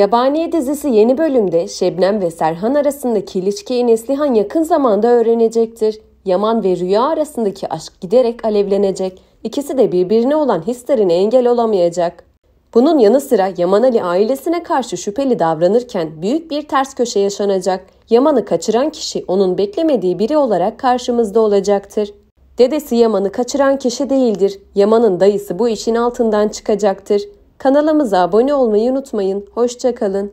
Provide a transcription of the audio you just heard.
Yabaniye dizisi yeni bölümde Şebnem ve Serhan arasındaki ilişkiyi Neslihan yakın zamanda öğrenecektir. Yaman ve Rüya arasındaki aşk giderek alevlenecek. İkisi de birbirine olan hislerine engel olamayacak. Bunun yanı sıra Yaman Ali ailesine karşı şüpheli davranırken büyük bir ters köşe yaşanacak. Yaman'ı kaçıran kişi onun beklemediği biri olarak karşımızda olacaktır. Dedesi Yaman'ı kaçıran kişi değildir. Yaman'ın dayısı bu işin altından çıkacaktır. Kanalımıza abone olmayı unutmayın. Hoşçakalın.